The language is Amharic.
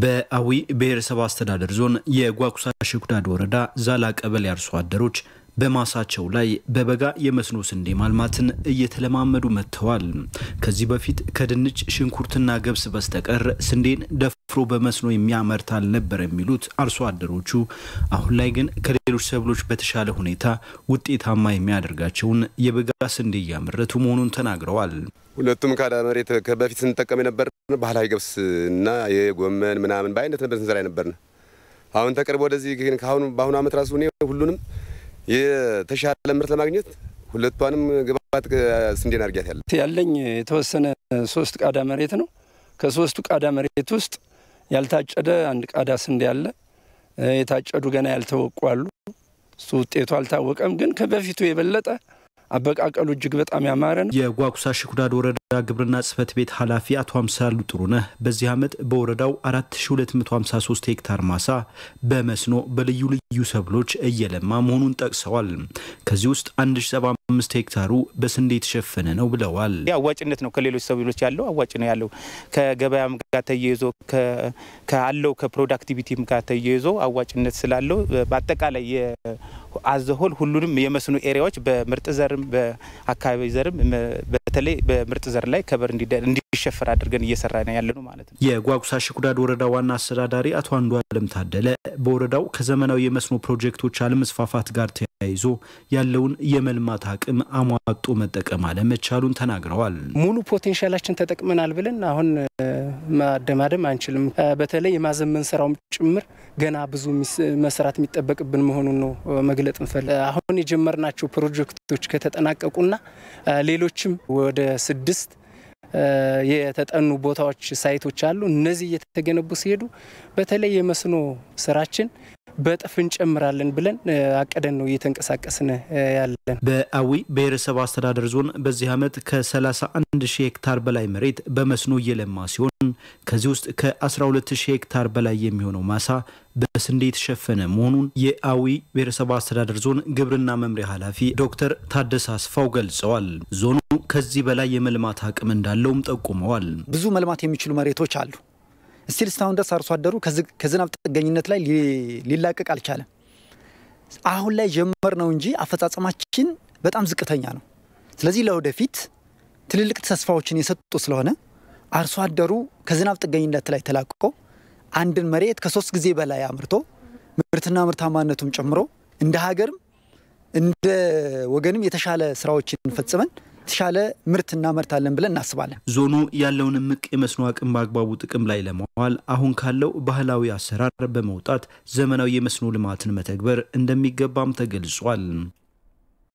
በአዊ ብሔረሰብ አስተዳደር ዞን የጓኩሳ ሽኩዳድ ወረዳ ዛላ ቀበሌ አርሶ አደሮች በማሳቸው ላይ በበጋ የመስኖ ስንዴ ማልማትን እየተለማመዱ መጥተዋል። ከዚህ በፊት ከድንች ሽንኩርትና ገብስ በስተቀር ስንዴን ደፍሮ በመስኖ የሚያመርት አልነበር የሚሉት አርሶ አደሮቹ አሁን ላይ ግን ከሌሎች ሰብሎች በተሻለ ሁኔታ ውጤታማ የሚያደርጋቸውን የበጋ ስንዴ እያመረቱ መሆኑን ተናግረዋል። ሁለቱም ካዳ መሬት በፊት ስንጠቀም የነበር ባህላዊ እና የጎመን ምናምን በአይነት ነበር ስንዘራ የነበርን አሁን ተቅርቦ ወደዚህ ግን በአሁኑ ዓመት ራሱ ሁሉንም የተሻለ ምርት ለማግኘት ሁለቷንም ግባት ስንዴን አርጊያት ያለ ያለኝ የተወሰነ ሶስት ቃዳ መሬት ነው። ከሶስቱ ቃዳ መሬት ውስጥ ያልታጨደ አንድ ቃዳ ስንዴ አለ። የታጨዱ ገና ያልተወቁ አሉ። እሱ ውጤቱ አልታወቀም፣ ግን ከበፊቱ የበለጠ አበቃቀሉ እጅግ በጣም ያማረ ነው። የጓጉሳ ሽኩዳድ ወረዳ ግብርና ጽህፈት ቤት ኃላፊ አቶ አምሳሉ ጥሩነህ በዚህ ዓመት በወረዳው 4253 ሄክታር ማሳ በመስኖ በልዩ ልዩ ሰብሎች እየለማ መሆኑን ጠቅሰዋል። ከዚህ ውስጥ 1075 ሄክታሩ በስንዴ የተሸፈነ ነው ብለዋል። አዋጭነት ነው ከሌሎች ሰብሎች ያለው አዋጭ ነው ያለው ከገበያም ጋር ተያይዞ ካለው ከፕሮዳክቲቪቲም ጋር ተያይዞ አዋጭነት ስላለው በአጠቃላይ አዘሆል ሁሉንም የመስኖ ኤሪያዎች በምርጥ ዘርም በአካባቢ ዘርም በተለይ በምርጥ ዘር ላይ ከበር እንዲሸፈር አድርገን እየሰራ ነው ያለነው ማለት ነው። የጓጉሳ ሽኩዳድ ወረዳ ዋና አስተዳዳሪ አቶ አንዱ አለም ታደለ በወረዳው ከዘመናዊ የመስኖ ፕሮጀክቶች አለመስፋፋት ጋር ተያይዞ ያለውን የመልማት አቅም አሟጦ መጠቀም አለመቻሉን ተናግረዋል። ሙሉ ፖቴንሻላችን ተጠቅመናል ብለን አሁን ማደማደም አንችልም። በተለይ የማዘመን ስራውም ጭምር ገና ብዙ መስራት የሚጠበቅብን መሆኑን ነው መግለ መግለጥ እንፈል አሁን የጀመርናቸው ፕሮጀክቶች ከተጠናቀቁና ሌሎችም ወደ ስድስት የተጠኑ ቦታዎች ሳይቶች አሉ። እነዚህ እየተገነቡ ሲሄዱ በተለይ የመስኖ ስራችን በእጥፍ እንጨምራለን ብለን አቀደን ነው እየተንቀሳቀስን ያለን። በአዊ ብሔረሰብ አስተዳደር ዞን በዚህ ዓመት ከ31 ሺህ ሄክታር በላይ መሬት በመስኖ እየለማ ሲሆን ከዚህ ውስጥ ከ12 ሺህ ሄክታር በላይ የሚሆነው ማሳ በስንዴ የተሸፈነ መሆኑን የአዊ ብሔረሰብ አስተዳደር ዞን ግብርና መምሪያ ኃላፊ ዶክተር ታደሰ አስፋው ገልጸዋል። ዞኑ ከዚህ በላይ የመልማት አቅም እንዳለውም ጠቁመዋል። ብዙ መልማት የሚችሉ መሬቶች አሉ። እስቲል እስካሁን ድረስ አርሶ አደሩ ከዝናብ ጥገኝነት ላይ ሊላቀቅ አልቻለም። አሁን ላይ ጀመር ነው እንጂ አፈጻጸማችን በጣም ዝቅተኛ ነው። ስለዚህ ለወደፊት ትልልቅ ተስፋዎችን የሰጡ ስለሆነ አርሶ አደሩ ከዝናብ ጥገኝነት ላይ ተላቅቆ አንድን መሬት ከሶስት ጊዜ በላይ አምርቶ ምርትና ምርታማነቱም ጨምሮ እንደ ሀገርም እንደ ወገንም የተሻለ ስራዎችን ፈጽመን የተሻለ ምርት እናመርታለን ብለን እናስባለን። ዞኑ ያለውን እምቅ የመስኖ አቅም በአግባቡ ጥቅም ላይ ለማዋል አሁን ካለው ባህላዊ አሰራር በመውጣት ዘመናዊ የመስኖ ልማትን መተግበር እንደሚገባም ተገልጿል።